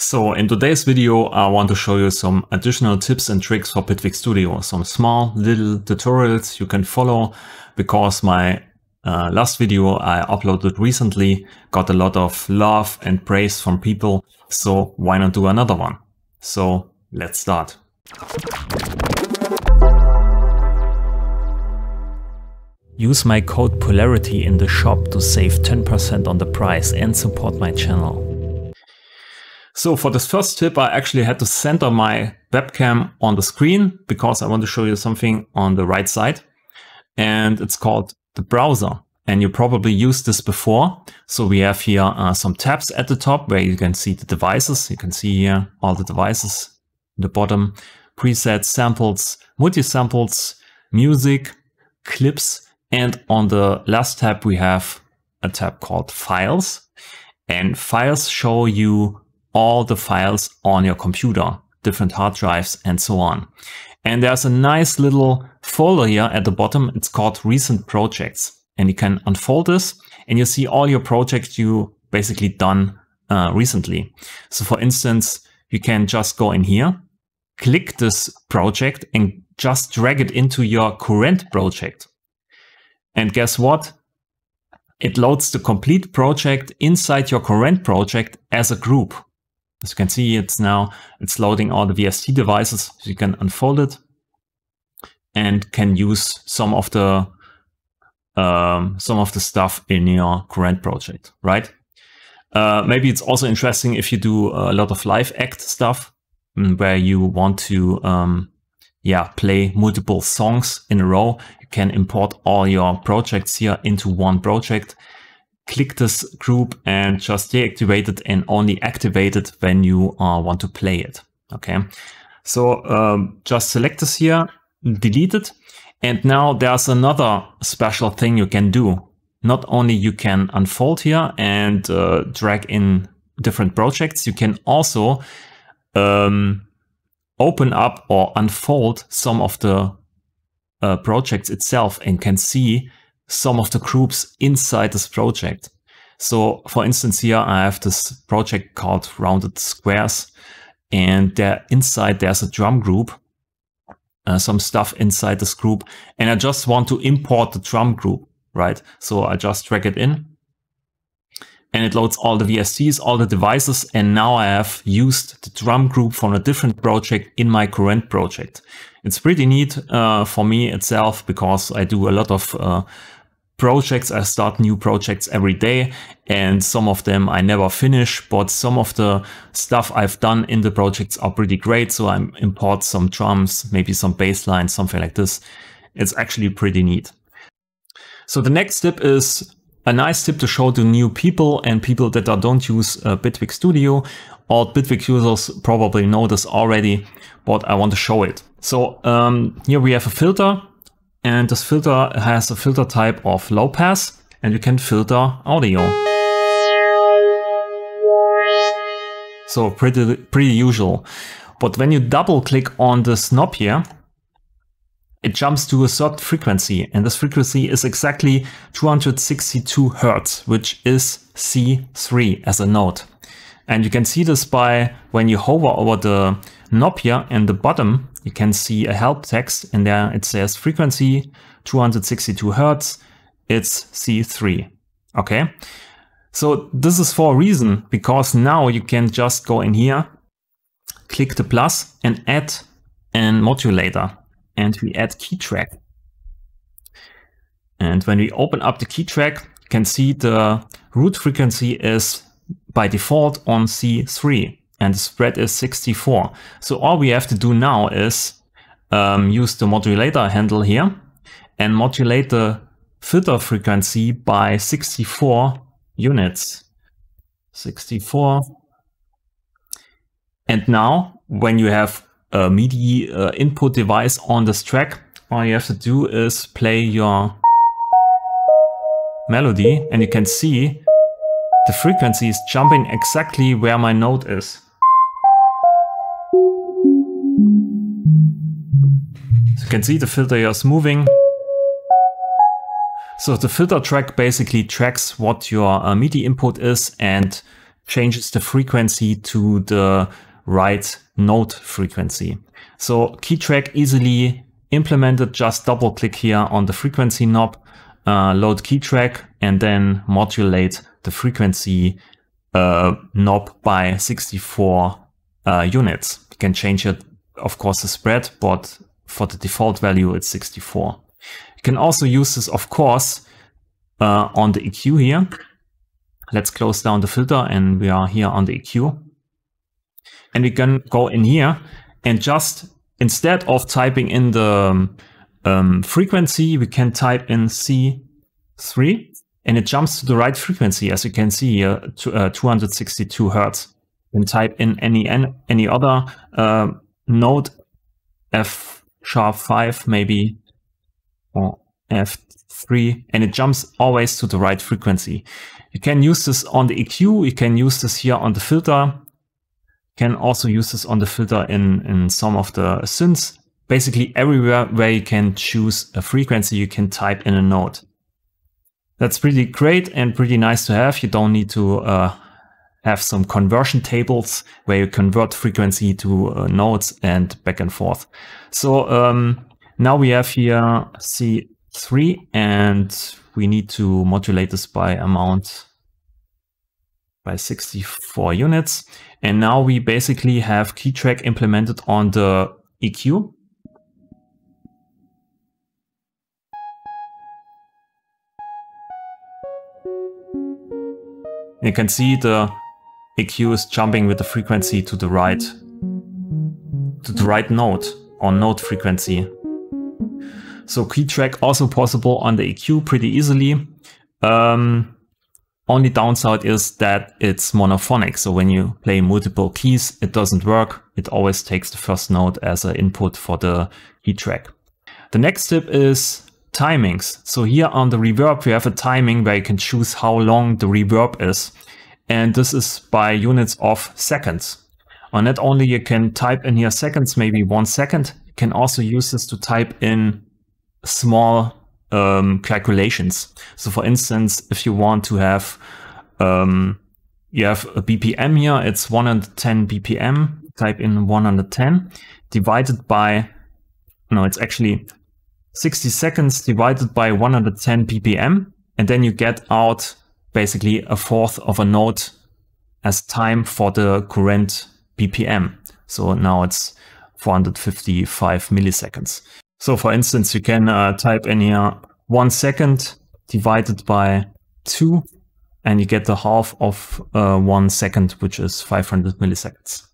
So in today's video, I want to show you some additional tips and tricks for Pitvic Studio. Some small little tutorials you can follow because my uh, last video I uploaded recently got a lot of love and praise from people. So why not do another one? So let's start. Use my code POLARITY in the shop to save 10% on the price and support my channel. So for this first tip, I actually had to center my webcam on the screen because I want to show you something on the right side. And it's called the browser. And you probably used this before. So we have here uh, some tabs at the top where you can see the devices. You can see here all the devices, the bottom, presets, samples, multi-samples, music, clips. And on the last tab, we have a tab called files. And files show you all the files on your computer, different hard drives and so on. And there's a nice little folder here at the bottom. It's called recent projects and you can unfold this and you see all your projects you basically done uh, recently. So for instance, you can just go in here, click this project and just drag it into your current project. And guess what? It loads the complete project inside your current project as a group. As you can see, it's now it's loading all the VST devices. So you can unfold it and can use some of the um, some of the stuff in your current project, right? Uh, maybe it's also interesting if you do a lot of live act stuff mm, where you want to um, yeah play multiple songs in a row. You can import all your projects here into one project click this group and just deactivate it and only activate it when you uh, want to play it. Okay, so um, just select this here, delete it. And now there's another special thing you can do. Not only you can unfold here and uh, drag in different projects, you can also um, open up or unfold some of the uh, projects itself and can see some of the groups inside this project. So for instance, here I have this project called Rounded Squares and there inside there's a drum group, uh, some stuff inside this group. And I just want to import the drum group, right? So I just drag it in and it loads all the VSTs, all the devices. And now I have used the drum group from a different project in my current project. It's pretty neat uh, for me itself because I do a lot of uh, projects. I start new projects every day and some of them I never finish, but some of the stuff I've done in the projects are pretty great. So I import some drums, maybe some bass lines, something like this. It's actually pretty neat. So the next tip is a nice tip to show to new people and people that don't use uh, Bitwig Studio. All Bitwig users probably know this already, but I want to show it. So um, here we have a filter and this filter has a filter type of low pass and you can filter audio. So pretty, pretty usual. But when you double click on this knob here, it jumps to a certain frequency and this frequency is exactly 262 Hertz, which is C3 as a note. And you can see this by when you hover over the knob here in the bottom, you can see a help text and there it says frequency 262 Hertz, it's C3. Okay. So this is for a reason, because now you can just go in here, click the plus and add an modulator and we add key track. And when we open up the key track, you can see the root frequency is by default on C3 and the spread is 64. So all we have to do now is um, use the modulator handle here and modulate the filter frequency by 64 units. 64. And now when you have a MIDI uh, input device on this track, all you have to do is play your melody and you can see the frequency is jumping exactly where my note is. You can see the filter here is moving. So the filter track basically tracks what your uh, MIDI input is and changes the frequency to the right note frequency. So key track easily implemented, just double click here on the frequency knob, uh, load key track and then modulate the frequency uh, knob by 64 uh, units. You can change it, of course, the spread, but for the default value, it's 64. You can also use this, of course, uh, on the EQ here. Let's close down the filter and we are here on the EQ. And we can go in here and just instead of typing in the um, frequency, we can type in C3 and it jumps to the right frequency, as you can see here, to, uh, 262 hertz. You can type in any any other uh, node F sharp 5 maybe, or F3, and it jumps always to the right frequency. You can use this on the EQ, you can use this here on the filter, you can also use this on the filter in, in some of the synths. Basically everywhere where you can choose a frequency, you can type in a note. That's pretty great and pretty nice to have. You don't need to uh, have some conversion tables where you convert frequency to uh, nodes and back and forth. So um, now we have here C3 and we need to modulate this by amount by 64 units. And now we basically have key track implemented on the EQ. You can see the EQ is jumping with the frequency to the right, to the right note or note frequency. So key track also possible on the EQ pretty easily. Um, only downside is that it's monophonic. So when you play multiple keys, it doesn't work. It always takes the first note as an input for the key track. The next tip is timings. So here on the reverb, we have a timing where you can choose how long the reverb is and this is by units of seconds. And uh, not only you can type in here seconds, maybe one second, you can also use this to type in small um, calculations. So for instance, if you want to have, um, you have a BPM here, it's 110 BPM, type in 110 divided by, no, it's actually 60 seconds divided by 110 BPM. And then you get out basically a fourth of a note as time for the current BPM. So now it's 455 milliseconds. So for instance, you can uh, type in here one second divided by two, and you get the half of uh, one second, which is 500 milliseconds.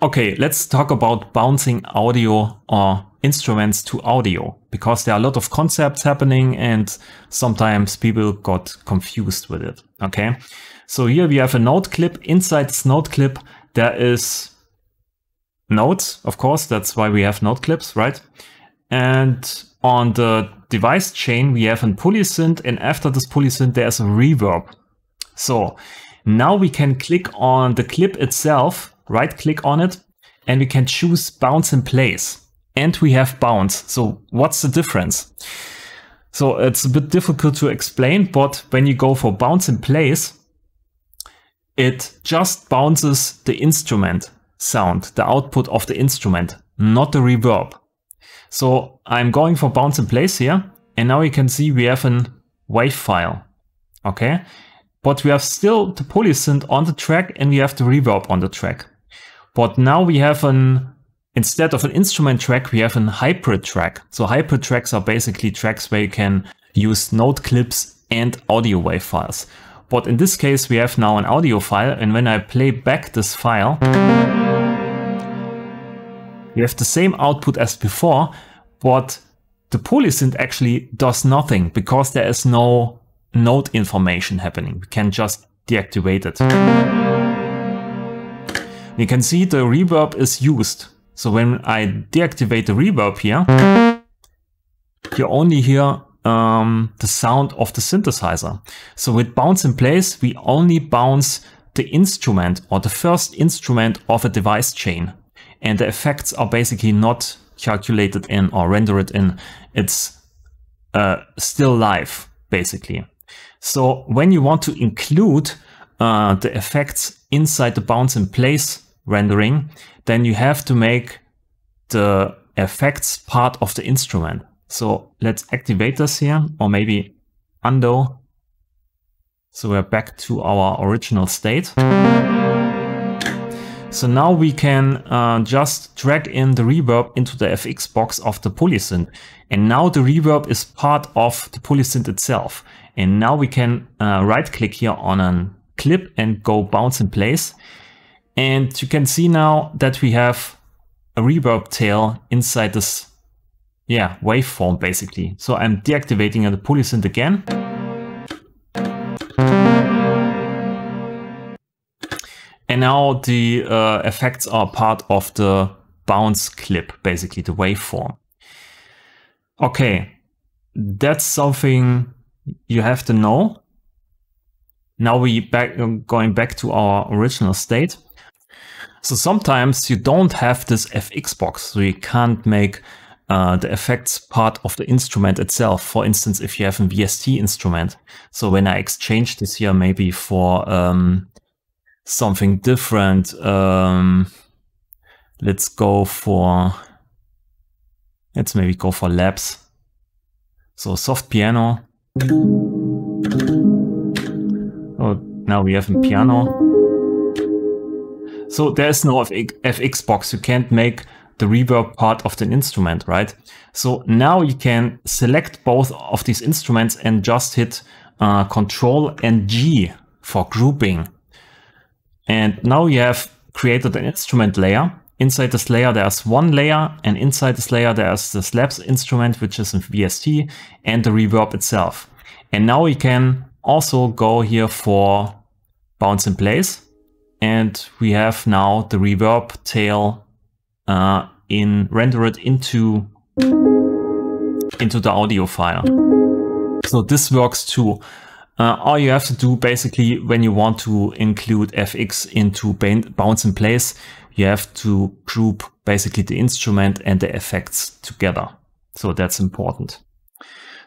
Okay, let's talk about bouncing audio or instruments to audio because there are a lot of concepts happening and sometimes people got confused with it. Okay. So here we have a note clip. Inside this note clip, there is notes, of course. That's why we have note clips, right? And on the device chain, we have a polysynth. And after this polysynth, there's a reverb. So now we can click on the clip itself, right click on it, and we can choose bounce in place and we have bounds. So what's the difference? So it's a bit difficult to explain, but when you go for bounce in place, it just bounces the instrument sound, the output of the instrument, not the reverb. So I'm going for bounce in place here, and now you can see we have a wave file, okay? But we have still the polysynth on the track and we have the reverb on the track. But now we have an Instead of an instrument track, we have an hybrid track. So hybrid tracks are basically tracks where you can use note clips and audio wave files. But in this case, we have now an audio file, and when I play back this file, we have the same output as before, but the polysynth actually does nothing because there is no note information happening. We can just deactivate it. You can see the reverb is used so when I deactivate the reverb here, you only hear um, the sound of the synthesizer. So with bounce in place, we only bounce the instrument or the first instrument of a device chain. And the effects are basically not calculated in or rendered in. It's uh, still live, basically. So when you want to include uh, the effects inside the bounce in place rendering, then you have to make the effects part of the instrument. So let's activate this here, or maybe undo. So we're back to our original state. So now we can uh, just drag in the reverb into the FX box of the polysynth. And now the reverb is part of the polysynth itself. And now we can uh, right click here on a clip and go bounce in place. And you can see now that we have a reverb tail inside this yeah, waveform basically. So I'm deactivating the polysynth again. And now the uh, effects are part of the bounce clip, basically the waveform. Okay, that's something you have to know. Now we back um, going back to our original state. So sometimes you don't have this FX box, so you can't make uh, the effects part of the instrument itself. For instance, if you have a VST instrument. So when I exchange this here, maybe for um, something different, um, let's go for, let's maybe go for labs. So soft piano. Oh, now we have a piano. So there is no FX box. You can't make the reverb part of the instrument, right? So now you can select both of these instruments and just hit uh, Control and G for grouping. And now you have created an instrument layer. Inside this layer, there's one layer, and inside this layer, there's the slabs instrument, which is in VST, and the reverb itself. And now we can also go here for bounce in place and we have now the reverb tail uh, in rendered into into the audio file. So this works too. Uh, all you have to do basically when you want to include FX into bounce in place, you have to group basically the instrument and the effects together. So that's important.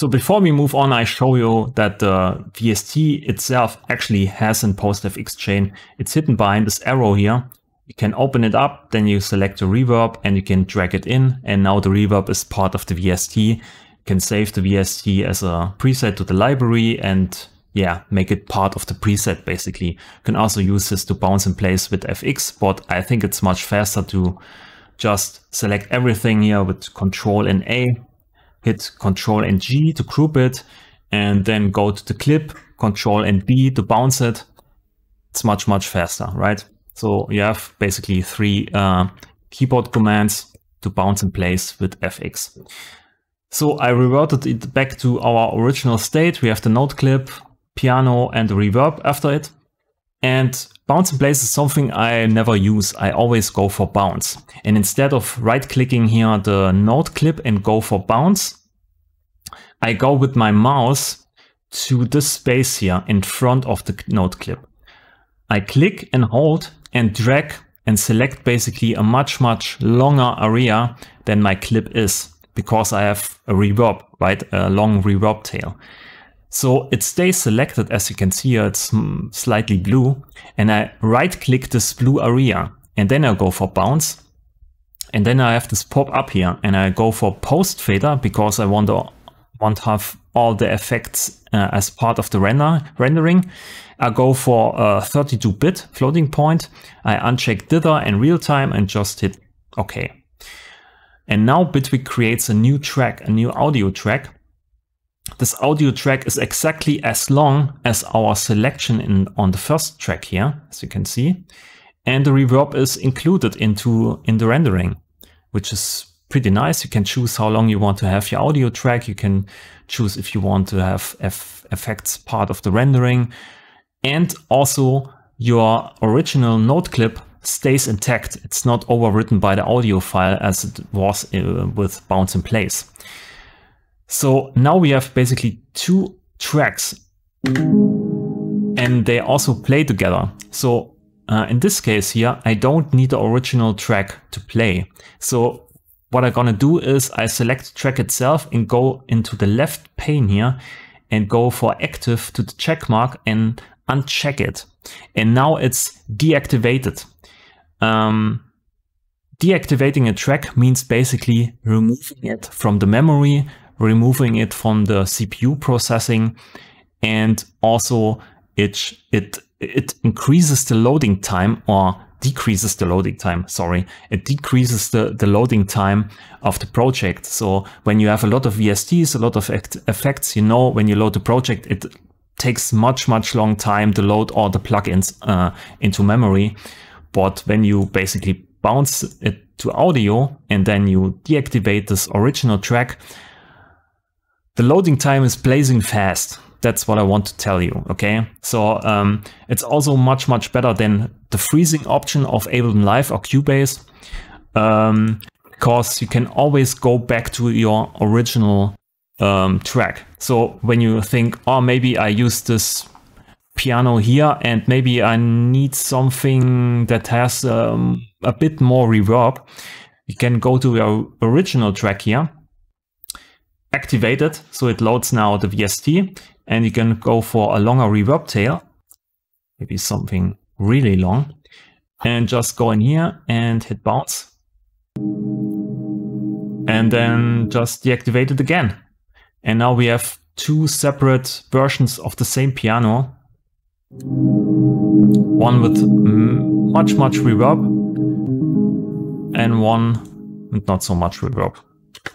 So before we move on, I show you that the VST itself actually has a FX chain. It's hidden behind this arrow here. You can open it up, then you select the reverb and you can drag it in. And now the reverb is part of the VST. You can save the VST as a preset to the library and yeah, make it part of the preset basically. You can also use this to bounce in place with FX, but I think it's much faster to just select everything here with control and A hit Control and G to group it, and then go to the clip, Control and B to bounce it. It's much, much faster, right? So you have basically three uh, keyboard commands to bounce in place with FX. So I reverted it back to our original state. We have the note clip, piano, and reverb after it. And Bounce in place is something I never use. I always go for bounce. And instead of right clicking here the node clip and go for bounce, I go with my mouse to this space here in front of the node clip. I click and hold and drag and select basically a much, much longer area than my clip is because I have a reverb, right? A long reverb tail. So it stays selected as you can see here, it's hmm, slightly blue and I right click this blue area and then I go for bounce and then I have this pop up here and I go for post fader because I want to want have all the effects uh, as part of the render rendering. I go for 32-bit floating point. I uncheck dither and real time and just hit OK. And now Bitwig creates a new track, a new audio track this audio track is exactly as long as our selection in on the first track here, as you can see. And the reverb is included into in the rendering, which is pretty nice. You can choose how long you want to have your audio track. You can choose if you want to have effects part of the rendering. And also your original note clip stays intact. It's not overwritten by the audio file as it was uh, with bounce in place. So now we have basically two tracks and they also play together. So uh, in this case here, I don't need the original track to play. So what I'm gonna do is I select track itself and go into the left pane here and go for active to the check mark and uncheck it. And now it's deactivated. Um, deactivating a track means basically removing it from the memory, removing it from the CPU processing. And also it, it, it increases the loading time or decreases the loading time. Sorry, it decreases the, the loading time of the project. So when you have a lot of VSTs, a lot of effects, you know, when you load the project, it takes much, much long time to load all the plugins uh, into memory. But when you basically bounce it to audio and then you deactivate this original track, the loading time is blazing fast. That's what I want to tell you, okay? So um, it's also much, much better than the freezing option of Ableton Live or Cubase um, because you can always go back to your original um, track. So when you think, oh, maybe I use this piano here and maybe I need something that has um, a bit more reverb, you can go to your original track here activated. So it loads now the VST and you can go for a longer reverb tail, maybe something really long and just go in here and hit bounce. And then just deactivate it again. And now we have two separate versions of the same piano. One with much, much reverb and one with not so much reverb.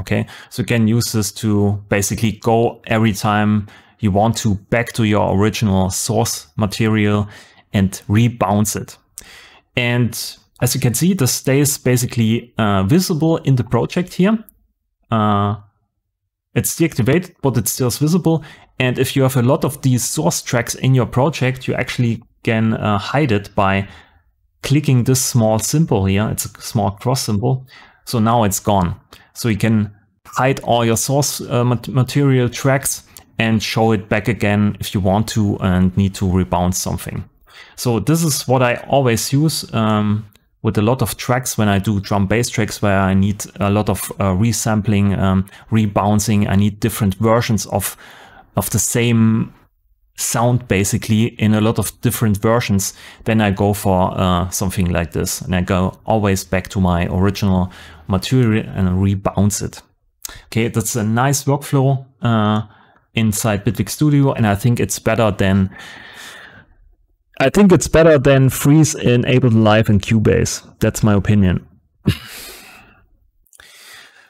Okay. So you can use this to basically go every time you want to back to your original source material and rebounce it. And as you can see, this stays basically uh, visible in the project here. Uh, it's deactivated, but it's still visible. And if you have a lot of these source tracks in your project, you actually can uh, hide it by clicking this small symbol here. It's a small cross symbol. So now it's gone. So you can hide all your source uh, material tracks and show it back again if you want to and need to rebound something. So this is what I always use um, with a lot of tracks when I do drum bass tracks where I need a lot of uh, resampling, um, rebouncing. I need different versions of of the same sound basically in a lot of different versions. Then I go for uh, something like this and I go always back to my original material and rebounce it. Okay, that's a nice workflow uh, inside Bitwig Studio, and I think it's better than I think it's better than freeze in Ableton Live and Cubase. That's my opinion.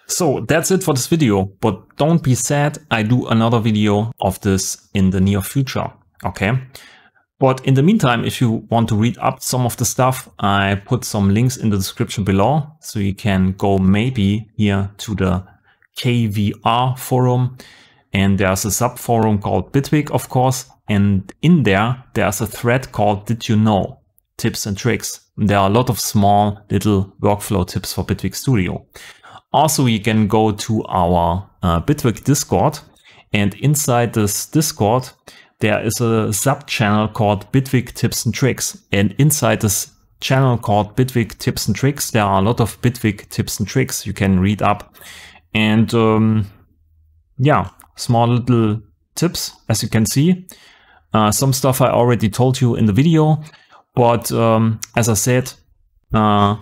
so that's it for this video, but don't be sad. I do another video of this in the near future. Okay. But in the meantime, if you want to read up some of the stuff, I put some links in the description below. So you can go maybe here to the KVR forum. And there's a sub forum called Bitwig, of course. And in there, there's a thread called Did You Know? Tips and Tricks. There are a lot of small little workflow tips for Bitwig Studio. Also, you can go to our uh, Bitwig Discord. And inside this Discord, there is a sub channel called Bitwig Tips and Tricks. And inside this channel called Bitwig Tips and Tricks, there are a lot of Bitwig tips and tricks you can read up. And um, yeah, small little tips, as you can see. Uh, some stuff I already told you in the video, but um, as I said, uh,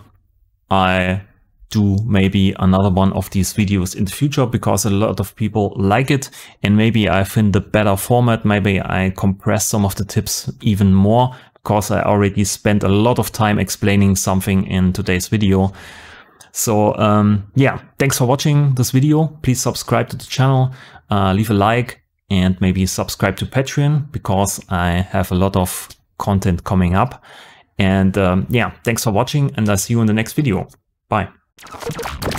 I do maybe another one of these videos in the future because a lot of people like it and maybe I find the better format. Maybe I compress some of the tips even more because I already spent a lot of time explaining something in today's video. So um, yeah, thanks for watching this video. Please subscribe to the channel, uh, leave a like and maybe subscribe to Patreon because I have a lot of content coming up. And um, yeah, thanks for watching and I'll see you in the next video. Bye you